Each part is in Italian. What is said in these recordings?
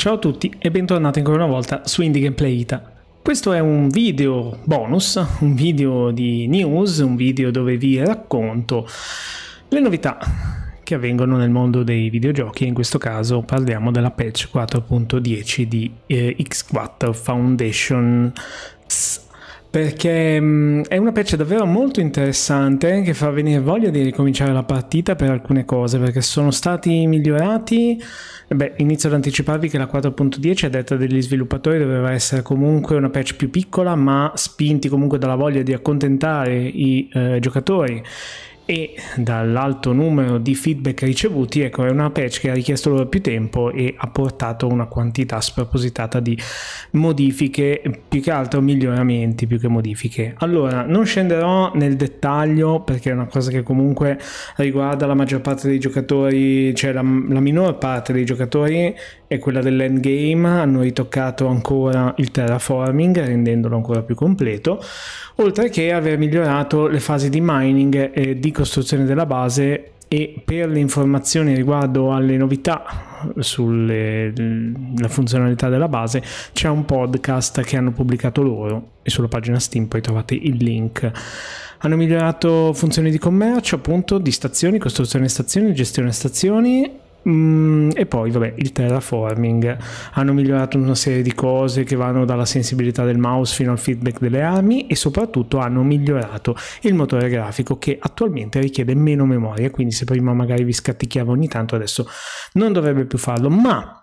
Ciao a tutti e bentornati ancora una volta su Indie Gameplay Ita. Questo è un video bonus, un video di news, un video dove vi racconto le novità che avvengono nel mondo dei videogiochi in questo caso parliamo della patch 4.10 di eh, X4 Foundation perché mh, mm, è una patch davvero molto interessante che fa venire voglia di ricominciare la partita per alcune cose perché sono stati migliorati beh inizio ad anticiparvi che la 4.10 a detta degli sviluppatori doveva essere comunque una patch più piccola ma spinti comunque dalla voglia di accontentare i eh, giocatori e dall'alto numero di feedback ricevuti, ecco, è una patch che ha richiesto loro più tempo e ha portato una quantità spropositata di modifiche, più che altro miglioramenti, più che modifiche. Allora, non scenderò nel dettaglio perché è una cosa che comunque riguarda la maggior parte dei giocatori, cioè la, la minor parte dei giocatori e quella dell'endgame hanno ritoccato ancora il terraforming rendendolo ancora più completo, oltre che aver migliorato le fasi di mining e di costruzione della base e per le informazioni riguardo alle novità sulla funzionalità della base c'è un podcast che hanno pubblicato loro e sulla pagina Steam poi trovate il link. Hanno migliorato funzioni di commercio, appunto, di stazioni, costruzione stazioni, gestione stazioni Mm, e poi, vabbè, il terraforming. Hanno migliorato una serie di cose che vanno dalla sensibilità del mouse fino al feedback delle armi e soprattutto hanno migliorato il motore grafico che attualmente richiede meno memoria, quindi se prima magari vi scatticchiava ogni tanto adesso non dovrebbe più farlo, ma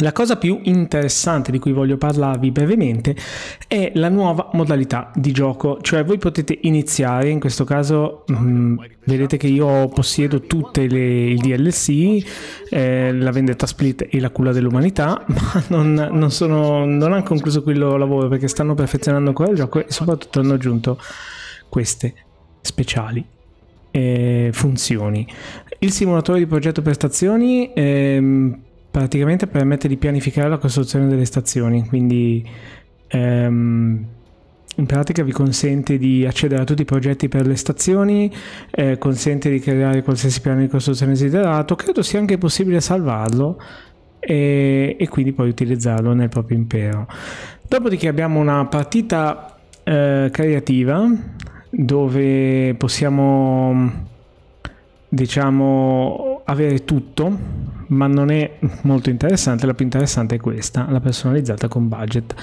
la cosa più interessante di cui voglio parlarvi brevemente è la nuova modalità di gioco, cioè voi potete iniziare, in questo caso mh, mm, vedete che io possiedo tutte le DLC, eh, la vendetta split e la culla dell'umanità, ma non, non, sono, non hanno concluso qui il loro lavoro perché stanno perfezionando ancora il gioco e soprattutto hanno aggiunto queste speciali eh, funzioni. Il simulatore di progetto prestazioni... Ehm, praticamente permette di pianificare la costruzione delle stazioni, quindi ehm, in pratica vi consente di accedere a tutti i progetti per le stazioni, eh, consente di creare qualsiasi piano di costruzione desiderato, credo sia anche possibile salvarlo e, e quindi poi utilizzarlo nel proprio impero. Dopodiché abbiamo una partita eh, creativa dove possiamo diciamo avere tutto ma non è molto interessante, la più interessante è questa, la personalizzata con budget,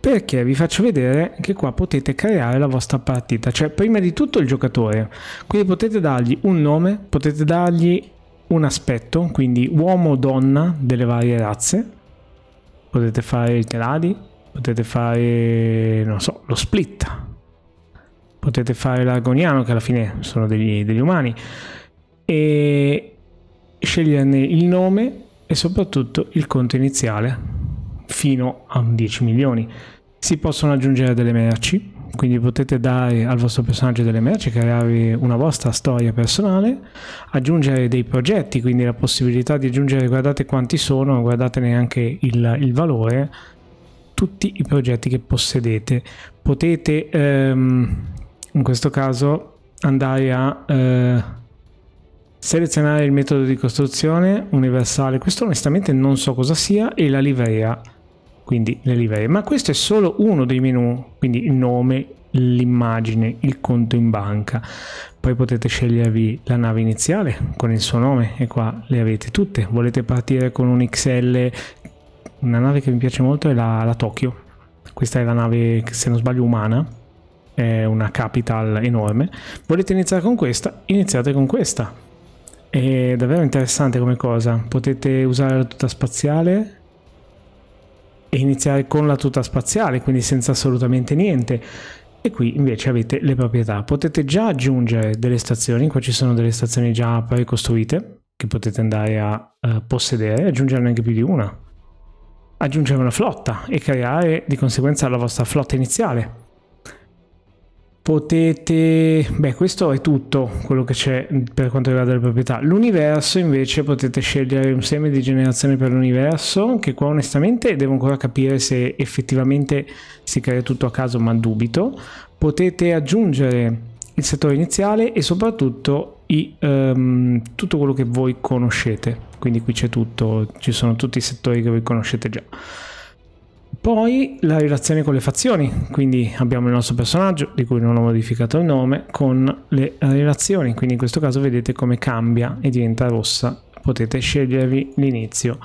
perché vi faccio vedere che qua potete creare la vostra partita, cioè prima di tutto il giocatore, quindi potete dargli un nome, potete dargli un aspetto, quindi uomo o donna delle varie razze, potete fare il teladi, potete fare, non so, lo split, potete fare l'argoniano che alla fine sono degli, degli umani e sceglierne il nome e soprattutto il conto iniziale fino a 10 milioni. Si possono aggiungere delle merci, quindi potete dare al vostro personaggio delle merci, creare una vostra storia personale, aggiungere dei progetti, quindi la possibilità di aggiungere, guardate quanti sono, guardatene anche il, il valore, tutti i progetti che possedete. Potete ehm, in questo caso andare a... Eh, selezionare il metodo di costruzione universale, questo onestamente non so cosa sia, e la livrea, quindi le livree, ma questo è solo uno dei menu, quindi il nome, l'immagine, il conto in banca, poi potete scegliervi la nave iniziale con il suo nome e qua le avete tutte, volete partire con un XL, una nave che mi piace molto è la, la Tokyo, questa è la nave se non sbaglio umana, è una capital enorme, volete iniziare con questa, iniziate con questa è davvero interessante come cosa. Potete usare la tuta spaziale e iniziare con la tuta spaziale, quindi senza assolutamente niente. E qui invece avete le proprietà. Potete già aggiungere delle stazioni, qua ci sono delle stazioni già precostruite che potete andare a eh, possedere, aggiungerne anche più di una. Aggiungere una flotta e creare di conseguenza la vostra flotta iniziale potete beh questo è tutto quello che c'è per quanto riguarda le proprietà l'universo invece potete scegliere un seme di generazione per l'universo che qua onestamente devo ancora capire se effettivamente si crea tutto a caso ma dubito potete aggiungere il settore iniziale e soprattutto i, um, tutto quello che voi conoscete quindi qui c'è tutto ci sono tutti i settori che voi conoscete già poi la relazione con le fazioni, quindi abbiamo il nostro personaggio di cui non ho modificato il nome con le relazioni, quindi in questo caso vedete come cambia e diventa rossa, potete scegliervi l'inizio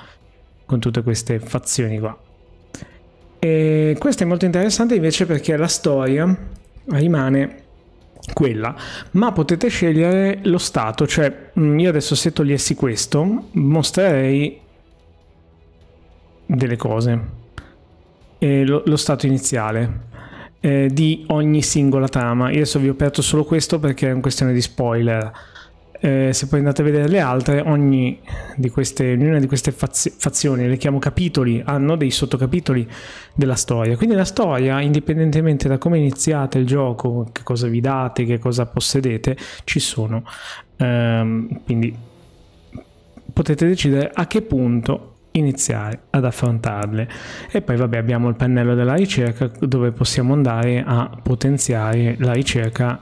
con tutte queste fazioni qua. E questo è molto interessante invece perché la storia rimane quella, ma potete scegliere lo stato, cioè mm, io adesso se togliessi questo mostrerei delle cose eh, lo, lo stato iniziale eh, di ogni singola trama. Io adesso vi ho aperto solo questo perché è una questione di spoiler. Eh, se poi andate a vedere le altre, ogni di queste, ognuna di queste fazioni, le chiamo capitoli, hanno dei sottocapitoli della storia. Quindi la storia, indipendentemente da come iniziate il gioco, che cosa vi date, che cosa possedete, ci sono. Ehm, quindi potete decidere a che punto iniziare ad affrontarle. E poi vabbè abbiamo il pannello della ricerca dove possiamo andare a potenziare la ricerca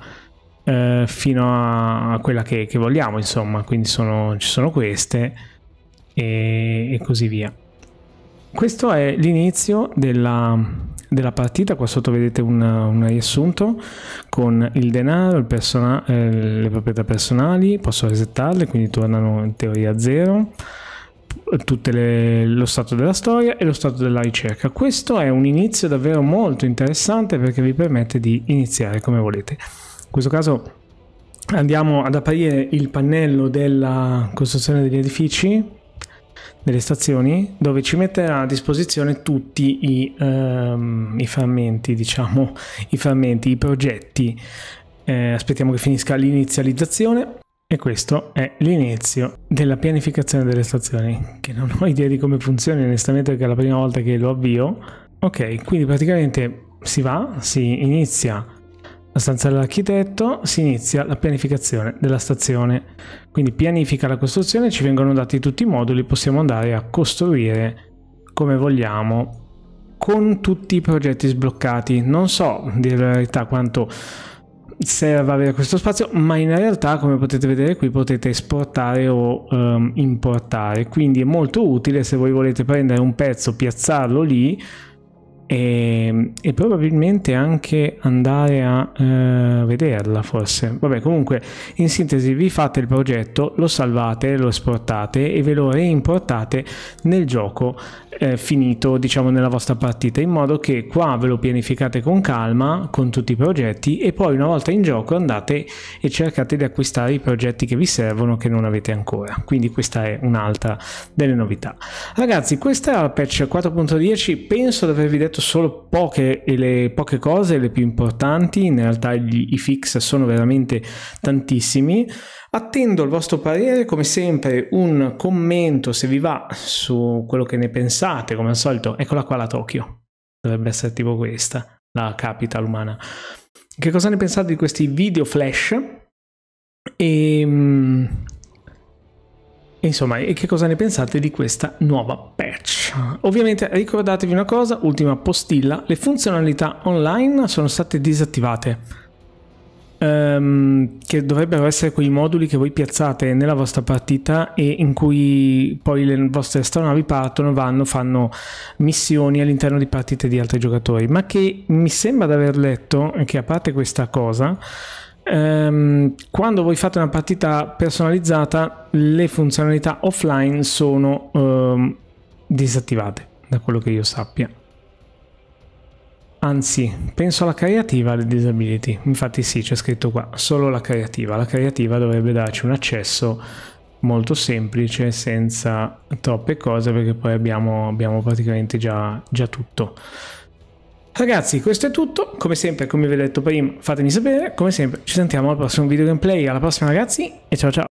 eh, fino a quella che, che, vogliamo insomma, quindi sono, ci sono queste e, e così via. Questo è l'inizio della, della, partita, qua sotto vedete un, un riassunto con il denaro, il eh, le proprietà personali, posso resettarle, quindi tornano in teoria a zero tutto lo stato della storia e lo stato della ricerca. Questo è un inizio davvero molto interessante perché vi permette di iniziare come volete. In questo caso andiamo ad aprire il pannello della costruzione degli edifici delle stazioni dove ci metterà a disposizione tutti i, um, i frammenti diciamo i frammenti i progetti eh, aspettiamo che finisca l'inizializzazione e questo è l'inizio della pianificazione delle stazioni, che non ho idea di come funzioni onestamente perché è la prima volta che lo avvio. Ok, quindi praticamente si va, si inizia la stanza dell'architetto, si inizia la pianificazione della stazione. Quindi pianifica la costruzione, ci vengono dati tutti i moduli, possiamo andare a costruire come vogliamo con tutti i progetti sbloccati. Non so, dire la verità, quanto serve avere questo spazio, ma in realtà come potete vedere qui potete esportare o um, importare, quindi è molto utile se voi volete prendere un pezzo, piazzarlo lì, e, e probabilmente anche andare a eh, vederla forse. Vabbè comunque in sintesi vi fate il progetto, lo salvate, lo esportate e ve lo reimportate nel gioco eh, finito diciamo nella vostra partita in modo che qua ve lo pianificate con calma con tutti i progetti e poi una volta in gioco andate e cercate di acquistare i progetti che vi servono che non avete ancora. Quindi questa è un'altra delle novità. Ragazzi questa è la patch 4.10 penso di avervi detto solo poche, le poche cose, le più importanti, in realtà gli, i fix sono veramente tantissimi. Attendo il vostro parere, come sempre un commento se vi va su quello che ne pensate, come al solito, eccola qua la Tokyo, dovrebbe essere tipo questa, la capital umana. Che cosa ne pensate di questi video flash? Ehm... Insomma, e che cosa ne pensate di questa nuova patch? Ovviamente ricordatevi una cosa, ultima postilla, le funzionalità online sono state disattivate, um, che dovrebbero essere quei moduli che voi piazzate nella vostra partita e in cui poi le vostre astronavi partono, vanno, fanno missioni all'interno di partite di altri giocatori, ma che mi sembra di aver letto, che a parte questa cosa, Ehm, quando voi fate una partita personalizzata, le funzionalità offline sono um, disattivate, da quello che io sappia. Anzi, penso alla creativa le disability. Infatti sì, c'è scritto qua, solo la creativa. La creativa dovrebbe darci un accesso molto semplice, senza troppe cose, perché poi abbiamo, abbiamo praticamente già, già tutto. Ragazzi, questo è tutto. Come sempre, come vi ho detto prima, fatemi sapere. Come sempre, ci sentiamo al prossimo video gameplay. Alla prossima, ragazzi, e ciao ciao.